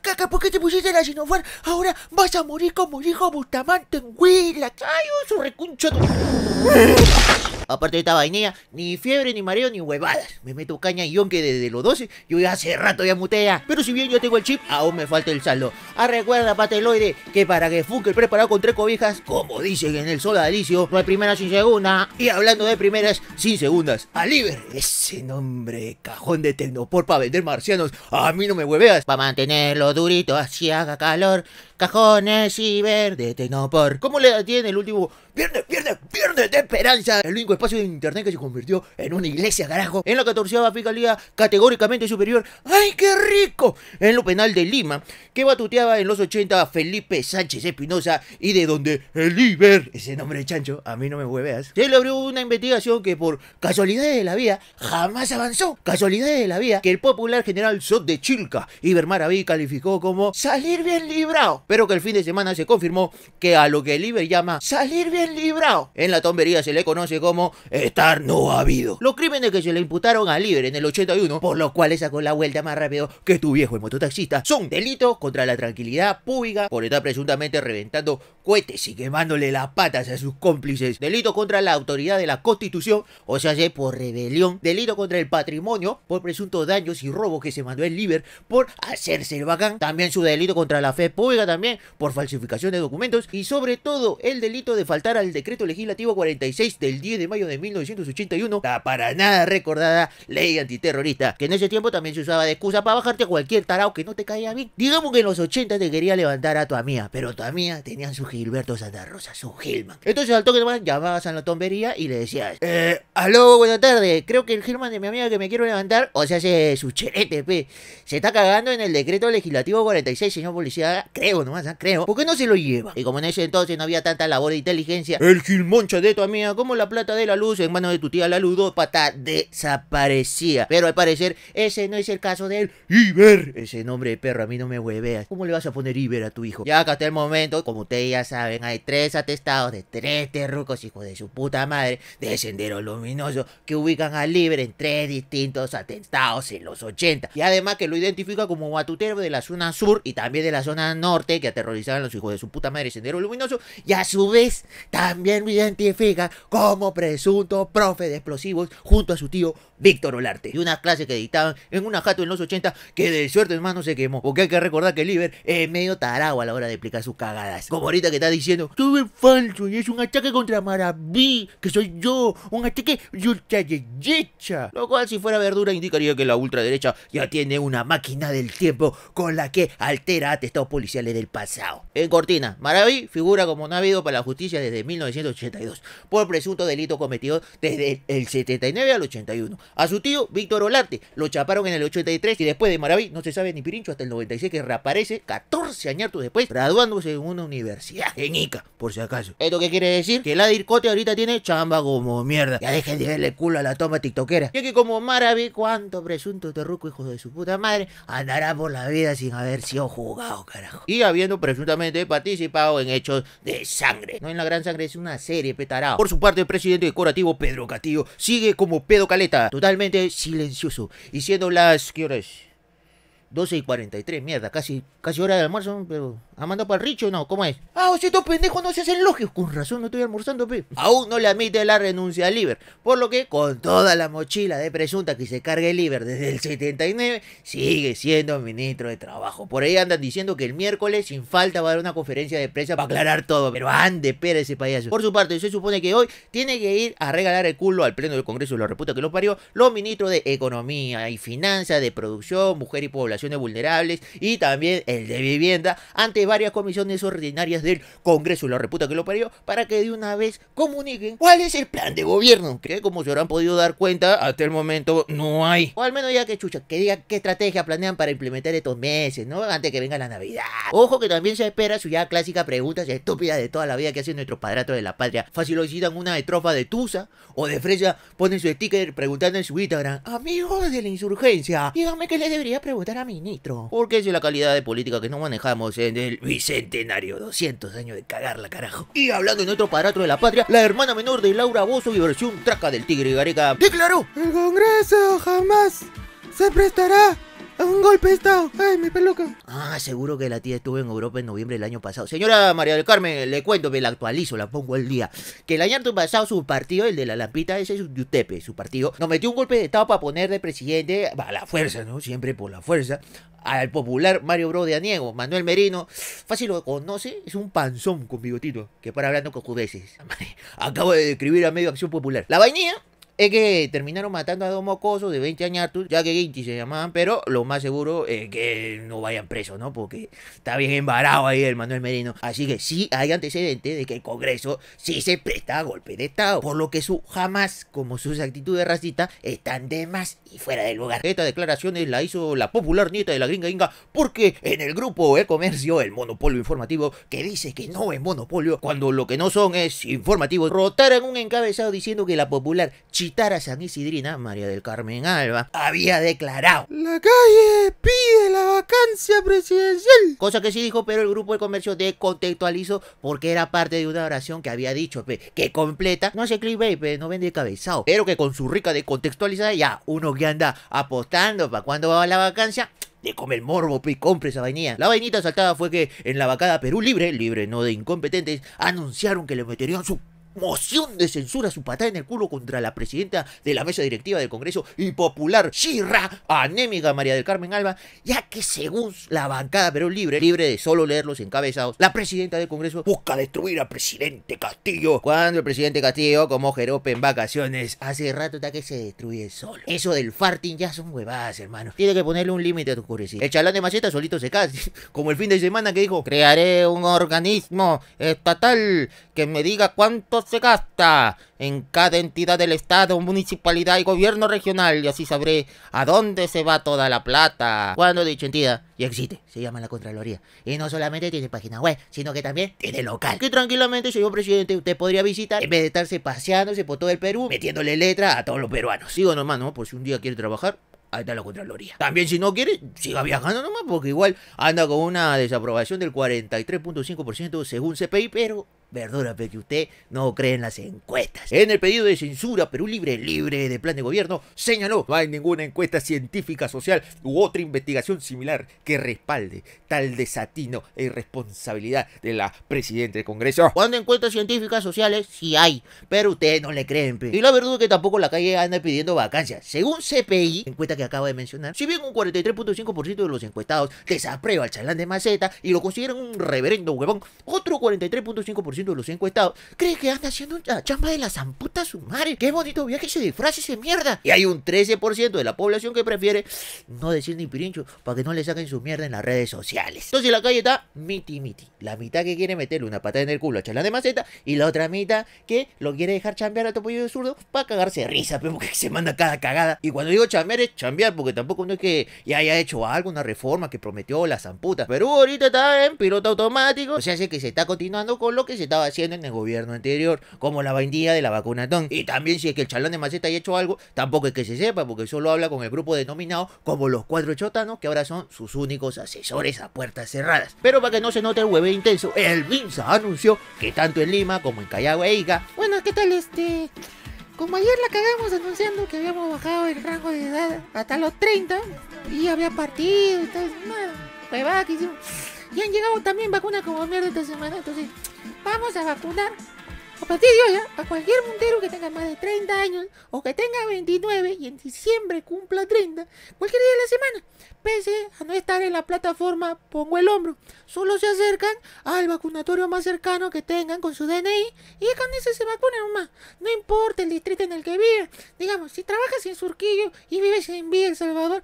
Caca, ¿por qué te pusiste la Sinofar? Ahora vas a morir como hijo Bustamante en Huila. ¡Ay, su recuncho! Aparte de esta vainilla, ni fiebre, ni mareo, ni huevadas. Me meto caña y que desde los 12 yo ya hace rato ya mutea. Pero si bien yo tengo el chip, aún me falta el saldo. Ah, recuerda, pateloide, que para que Funke preparado con tres cobijas, como dicen en el alicio no hay primera sin segunda. Y hablando de primeras sin segundas, Aliver, ese nombre, cajón de Tecnopor para vender marcianos, a mí no me hueveas. Para mantener lo durito así haga calor cajones y verde Tecnopor. ¿Cómo le tiene el último viernes, viernes, viernes de esperanza? El único espacio de internet que se convirtió en una iglesia, carajo, en la 14 Fiscalía categóricamente superior. ¡Ay, qué rico! En lo penal de Lima, que batuteaba en los 80 Felipe Sánchez Espinosa y de donde el Iber, ese nombre de chancho, a mí no me hueveas, se le abrió una investigación que por casualidad de la vida jamás avanzó. Casualidad de la vida que el popular general Sot de Chilca, Iber Maraví, calificó como salir bien librado pero que el fin de semana se confirmó que a lo que el llama salir bien librado, en la tombería se le conoce como estar no habido. Los crímenes que se le imputaron a Iber en el 81, por los cuales sacó la vuelta más rápido que tu viejo el mototaxista, son delitos contra la tranquilidad pública por estar presuntamente reventando cohetes y quemándole las patas a sus cómplices, delito contra la autoridad de la constitución, o sea, por rebelión, delito contra el patrimonio por presuntos daños y robos que se mandó el Liber por hacerse el bacán, también su delito contra la fe pública, por falsificación de documentos y sobre todo el delito de faltar al decreto legislativo 46 del 10 de mayo de 1981, la para nada recordada ley antiterrorista, que en ese tiempo también se usaba de excusa para bajarte a cualquier tarao que no te a mí Digamos que en los 80 te quería levantar a tu amiga, pero tu amiga tenía su Gilberto Santa Rosa, su Gilman. Entonces al toque más llamabas a la tombería y le decías, eh, aló, buena tarde, creo que el Gilman de mi amiga que me quiero levantar, o sea, hace su chelete se está cagando en el decreto legislativo 46, señor policía, creo, ¿no? ¿ah? creo. ¿Por qué no se lo lleva? Y como en ese entonces no había tanta labor de inteligencia, el Gilmoncha de tu amiga, como la plata de la luz en manos de tu tía la ludópata, desaparecía. Pero al parecer, ese no es el caso del Iber. Ese nombre de perro a mí no me hueveas. ¿Cómo le vas a poner Iber a tu hijo? Ya que hasta el momento, como ustedes ya saben, hay tres atestados de tres terrucos, hijos de su puta madre, de sendero luminoso, que ubican al Iber en tres distintos atentados en los 80. Y además que lo identifica como batutero de la zona sur y también de la zona norte que aterrorizaban a los hijos de su puta madre Sendero Luminoso y a su vez también me identifica como presunto profe de explosivos junto a su tío Víctor Olarte. Y una clase que dictaban en una jato en los 80 que de suerte hermano se quemó. Porque hay que recordar que Liber es medio tarado a la hora de explicar sus cagadas. Como ahorita que está diciendo, Tuve falso y es un ataque contra Maraví, que soy yo, un ataque ultraderecha. Lo cual si fuera verdura indicaría que la ultraderecha ya tiene una máquina del tiempo con la que altera atestados policiales pasado. En cortina, Maraví figura como habido para la justicia desde 1982 por presunto delito cometido desde el 79 al 81. A su tío, Víctor Olarte, lo chaparon en el 83 y después de Maraví no se sabe ni pirincho hasta el 96 que reaparece 14 años después graduándose en una universidad en Ica, por si acaso. ¿Esto qué quiere decir? Que la Dircote ahorita tiene chamba como mierda. Ya dejen de verle culo a la toma tiktokera. Y que como Maraví, cuánto presunto terruco hijo de su puta madre, andará por la vida sin haber sido jugado, carajo. Y habiendo presuntamente participado en hechos de sangre. No en la gran sangre, es una serie, petarao. Por su parte, el presidente decorativo Pedro Castillo sigue como pedo caleta, totalmente silencioso. Y siendo las... ¿Qué horas 12 y 43, mierda, casi, casi hora de almuerzo, pero... ¿Amando para Richo no? ¿Cómo es? Ah, o sea, estos pendejos no se hacen lógicos. Con razón, no estoy almorzando, pe. Aún no le admite la renuncia al Iber. Por lo que, con toda la mochila de presunta que se cargue el desde el 79, sigue siendo ministro de Trabajo. Por ahí andan diciendo que el miércoles, sin falta, va a dar una conferencia de prensa para aclarar todo. Pero ande, pere, ese payaso. Por su parte, se supone que hoy tiene que ir a regalar el culo al Pleno del Congreso, la reputa que lo parió, los ministros de Economía y Finanzas, de Producción, Mujer y Poblaciones Vulnerables, y también el de Vivienda, ante varias comisiones ordinarias del Congreso y la reputa que lo parió para que de una vez comuniquen cuál es el plan de gobierno. Que como se habrán podido dar cuenta, hasta el momento no hay. O al menos ya que chucha, que diga qué estrategia planean para implementar estos meses, ¿no? Antes que venga la Navidad. Ojo que también se espera su ya clásica pregunta estúpida de toda la vida que hacen nuestros padratos de la patria. Fácil una estrofa de Tusa o de Fresa, ponen su sticker preguntando en su Instagram, amigos de la insurgencia, díganme qué le debería preguntar a ministro. Porque es la calidad de política que no manejamos en el bicentenario, 200 años de cagarla, carajo. Y hablando en otro paratro de la patria, la hermana menor de Laura Bozo y versión traca del tigre y Gareca declaró: El Congreso jamás se prestará ¡Un golpe de estado! ¡Ay, mi peluca! Ah, seguro que la tía estuvo en Europa en noviembre del año pasado. Señora María del Carmen, le cuento, me la actualizo, la pongo al día. Que el año pasado su partido, el de la lampita, ese es Utepe, su partido, nos metió un golpe de estado para poner de presidente, a la fuerza, ¿no? Siempre por la fuerza, al popular Mario Bro de Aniego, Manuel Merino. Fácil lo conoce, es un panzón con bigotito, que para hablando con judeces. Acabo de describir a medio acción popular. La vainilla es que terminaron matando a dos mocosos de 20 años, ya que Ginty se llamaban, pero lo más seguro es que no vayan presos, ¿no? Porque está bien embarado ahí el Manuel Merino. Así que sí hay antecedentes de que el Congreso sí se presta a golpe de Estado, por lo que su jamás, como sus actitudes racistas, están de más y fuera del lugar. Estas declaraciones la hizo la popular nieta de la gringa inga, porque en el grupo de Comercio, el monopolio informativo, que dice que no es monopolio, cuando lo que no son es informativo, rotaron un encabezado diciendo que la popular chita a San Isidrina, María del Carmen Alba, había declarado La calle pide la vacancia presidencial. Cosa que sí dijo, pero el grupo de comercio descontextualizó porque era parte de una oración que había dicho, que completa, no hace clickbait, pe, no vende cabezado, pero que con su rica descontextualizada ya, uno que anda apostando para cuando va a la vacancia, de comer morbo, y compre esa vainilla. La vainita saltada fue que en la vacada Perú Libre, libre no de incompetentes, anunciaron que le meterían su moción de censura su patada en el culo contra la presidenta de la mesa directiva del Congreso y popular chirra anémica María del Carmen Alba, ya que según la bancada Pero Libre, libre de solo leer los encabezados, la presidenta del Congreso busca destruir al presidente Castillo. Cuando el presidente Castillo, como Jerope en vacaciones, hace rato está que se destruye solo. Eso del farting ya son huevadas, hermano. Tiene que ponerle un límite a tu curiosidad. El chalán de maceta solito se cae como el fin de semana que dijo, crearé un organismo estatal que me diga cuánto se gasta en cada entidad del Estado, municipalidad y gobierno regional y así sabré a dónde se va toda la plata. Cuando dicha entidad ya existe, se llama la Contraloría. Y no solamente tiene página web, sino que también tiene local. Que tranquilamente, señor presidente, usted podría visitar en vez de estarse paseándose por todo el Perú, metiéndole letra a todos los peruanos. Sigo nomás, ¿no? Por si un día quiere trabajar, ahí está la Contraloría. También si no quiere, siga viajando nomás, porque igual anda con una desaprobación del 43.5% según CPI, pero verdura, pero que usted no cree en las encuestas. En el pedido de censura Perú Libre, libre de plan de gobierno, señaló, no hay ninguna encuesta científica, social u otra investigación similar que respalde tal desatino e irresponsabilidad de la presidenta del Congreso. Cuando encuestas científicas, sociales, sí hay, pero ustedes no le creen. Y la verdad es que tampoco la calle anda pidiendo vacancias. Según CPI, encuesta que acabo de mencionar, si bien un 43.5% de los encuestados desaprueba el chalán de maceta y lo consideran un reverendo huevón, otro 43.5% de los encuestados, cree que anda haciendo una chamba de la zamputa su madre. Qué bonito viaje se disfrace ese mierda. Y hay un 13% de la población que prefiere no decir ni pirincho para que no le saquen su mierda en las redes sociales. Entonces la calle está miti miti. La mitad que quiere meterle una patada en el culo a Chalán de Maceta y la otra mitad que lo quiere dejar chambear a topollo de zurdo para cagarse de risa, pero que se manda cada cagada. Y cuando digo chambear es chambear porque tampoco no es que ya haya hecho algo, una reforma que prometió la zamputa. Perú ahorita está en piloto automático, o sea, es que se está continuando con lo que se estaba haciendo en el gobierno anterior, como la vainilla de la vacunatón. Y también si es que el chalón de Maceta haya hecho algo, tampoco es que se sepa, porque solo habla con el grupo denominado como los cuatro chotanos, que ahora son sus únicos asesores a puertas cerradas. Pero para que no se note el hueve intenso, el Minsa anunció que tanto en Lima como en Callao e Ica... Bueno, ¿qué tal este...? Como ayer la cagamos anunciando que habíamos bajado el rango de edad hasta los 30 y había partido y tal, Y han llegado también vacunas como mierda esta semana, entonces Vamos a vacunar a partir de hoy ¿eh? a cualquier montero que tenga más de 30 años o que tenga 29 y en diciembre cumpla 30, cualquier día de la semana, pese a no estar en la plataforma Pongo el Hombro, solo se acercan al vacunatorio más cercano que tengan con su DNI y con ese se vacunan más. No importa el distrito en el que vivan, digamos, si trabajas en Surquillo y vives en Villa El Salvador,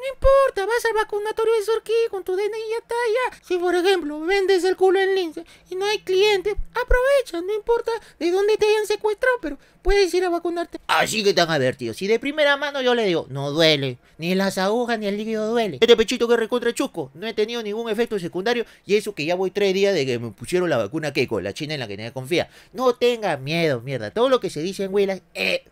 no importa, vas al vacunatorio de Surquí con tu DNI y ya está allá. Si por ejemplo vendes el culo en Lince y no hay cliente, aprovecha, no importa de dónde te hayan secuestrado, pero puedes ir a vacunarte. Así que tan advertidos Si de primera mano yo le digo, no duele, ni las agujas ni el líquido duele. Este pechito que recontra chusco, no he tenido ningún efecto secundario y eso que ya voy tres días de que me pusieron la vacuna Keiko, la china en la que nadie confía. No tenga miedo, mierda. Todo lo que se dice en Willas, es eh,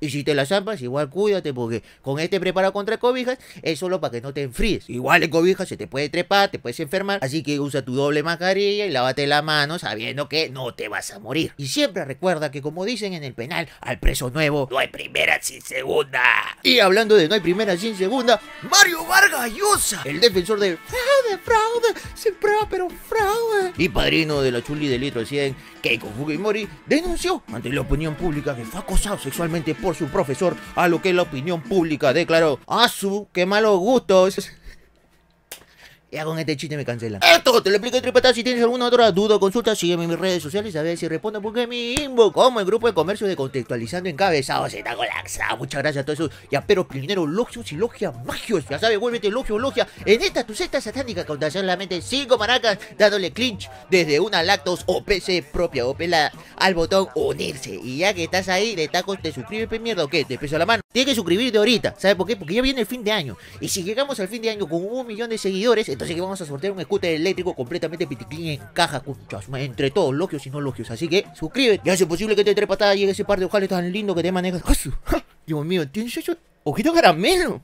y si te la zampas, igual cuídate, porque con este preparado contra cobijas es solo para que no te enfríes. Igual en cobijas se te puede trepar, te puedes enfermar, así que usa tu doble mascarilla y lávate la mano sabiendo que no te vas a morir. Y siempre recuerda que como dicen en el penal, al preso nuevo, no hay primera sin segunda. Y hablando de no hay primera sin segunda, Mario Vargas Llosa, el defensor de fraude, fraude, sin prueba pero fraude. Y padrino de la chuli de litro 100, Keiko Fujimori denunció ante la opinión pública que fue acosado sexualmente por su profesor, a lo que la opinión pública declaró, a ah, su qué malos gustos! Ya con este chiste me cancelan. Esto te lo explico entre patas. Si tienes alguna otra duda o consulta, sígueme en mis redes sociales a ver si respondo porque mi inbox, como el grupo de comercio de Contextualizando Encabezados, está colapsado. Muchas gracias a todos esos pero primero logios y logia magios. Ya sabes, vuélvete logio logia en esta tu cesta satánica la solamente cinco maracas dándole clinch desde una lactos o PC propia o pelada al botón unirse. Y ya que estás ahí de tacos, te suscribes, mierda qué, te peso la mano. Tienes que suscribirte ahorita, ¿sabes por qué? Porque ya viene el fin de año. Y si llegamos al fin de año con un millón de seguidores, así que vamos a sortear un scooter eléctrico completamente piticlín en caja, entre todos, logios y no logios. Así que suscríbete y hace posible que te tres patadas llegue ese par de ojales tan lindo que te manejas. Dios mío, ¿tienes eso? ¡Ojito caramelo!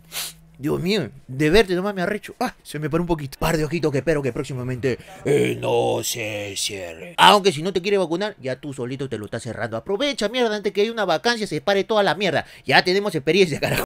Dios mío, de verte nomás me arrecho. Ah, se me paró un poquito. Par de ojitos que espero que próximamente eh, no se cierre. Aunque si no te quiere vacunar, ya tú solito te lo estás cerrando. Aprovecha, mierda, antes que haya una vacancia, se pare toda la mierda. Ya tenemos experiencia, carajo.